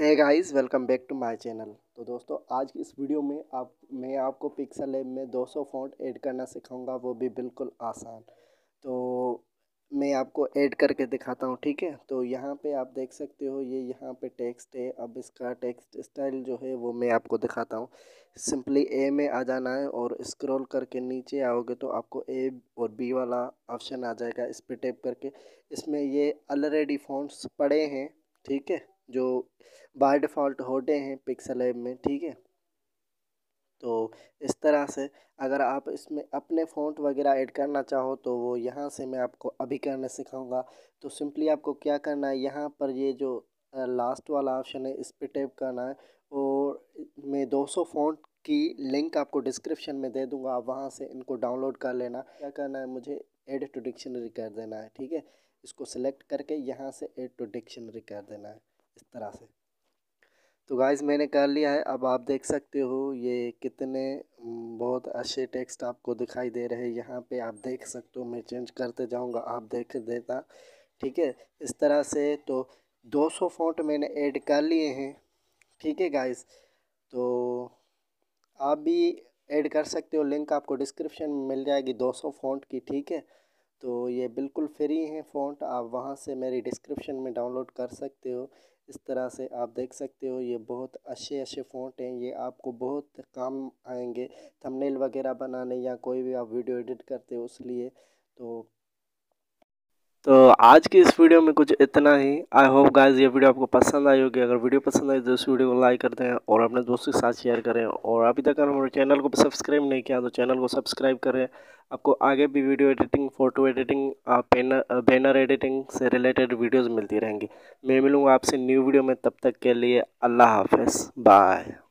है guys welcome back to my channel तो दोस्तों आज की इस वीडियो में आप मैं आपको पिक्सल लैब में 200 फॉन्ट ऐड करना सिखाऊंगा वो भी बिल्कुल आसान तो मैं आपको ऐड करके दिखाता हूँ ठीक है तो यहाँ पे आप देख सकते हो ये यहाँ पे टेक्स्ट है अब इसका टेक्स्ट स्टाइल जो है वो मैं आपको दिखाता हूँ सिंपली ए में आ जाना है और इस्क्रोल करके नीचे आओगे तो आपको ए और बी वाला ऑप्शन आ जाएगा इस पर टेप करके इसमें ये अलरेडी फोन पड़े हैं ठीक है जो बाय डिफ़ॉल्ट होते हैं पिक्सल ऐप में ठीक है तो इस तरह से अगर आप इसमें अपने फ़ॉन्ट वगैरह ऐड करना चाहो तो वो यहाँ से मैं आपको अभी करना सिखाऊंगा तो सिंपली आपको क्या करना है यहाँ पर ये जो लास्ट वाला ऑप्शन है इस पर टैप करना है और मैं 200 फ़ॉन्ट की लिंक आपको डिस्क्रिप्शन में दे दूँगा आप वहाँ से इनको डाउनलोड कर लेना क्या करना है मुझे एड टू डिक्शनरी कर देना है ठीक है इसको सेलेक्ट करके यहाँ से एड टू डिक्शनरी कर देना है इस तरह से तो गाइस मैंने कर लिया है अब आप देख सकते हो ये कितने बहुत अच्छे टेक्स्ट आपको दिखाई दे रहे हैं यहाँ पे आप देख सकते हो मैं चेंज करते जाऊँगा आप देख देता ठीक है इस तरह से तो 200 फोट मैंने ऐड कर लिए हैं ठीक है गाइस तो आप भी ऐड कर सकते हो लिंक आपको डिस्क्रिप्शन में मिल जाएगी 200 फॉन्ट की ठीक है तो ये बिल्कुल फ्री हैं फ़ॉन्ट आप वहाँ से मेरी डिस्क्रिप्शन में डाउनलोड कर सकते हो इस तरह से आप देख सकते हो ये बहुत अच्छे अच्छे फ़ॉन्ट हैं ये आपको बहुत काम आएंगे थंबनेल वगैरह बनाने या कोई भी आप वीडियो एडिट करते हो लिए तो तो आज की इस वीडियो में कुछ इतना ही आई होप गाइज ये वीडियो आपको पसंद आई होगी अगर वीडियो पसंद आई तो इस वीडियो को लाइक कर दें और अपने दोस्तों के साथ शेयर करें और अभी तक अगर हमारे चैनल को सब्सक्राइब नहीं किया तो चैनल को सब्सक्राइब करें आपको आगे भी video editing photo editing banner banner editing से रिलेटेड वीडियोज़ मिलती रहेंगी मैं मिलूँगा आपसे न्यू वीडियो में तब तक के लिए अल्लाह हाफ बाय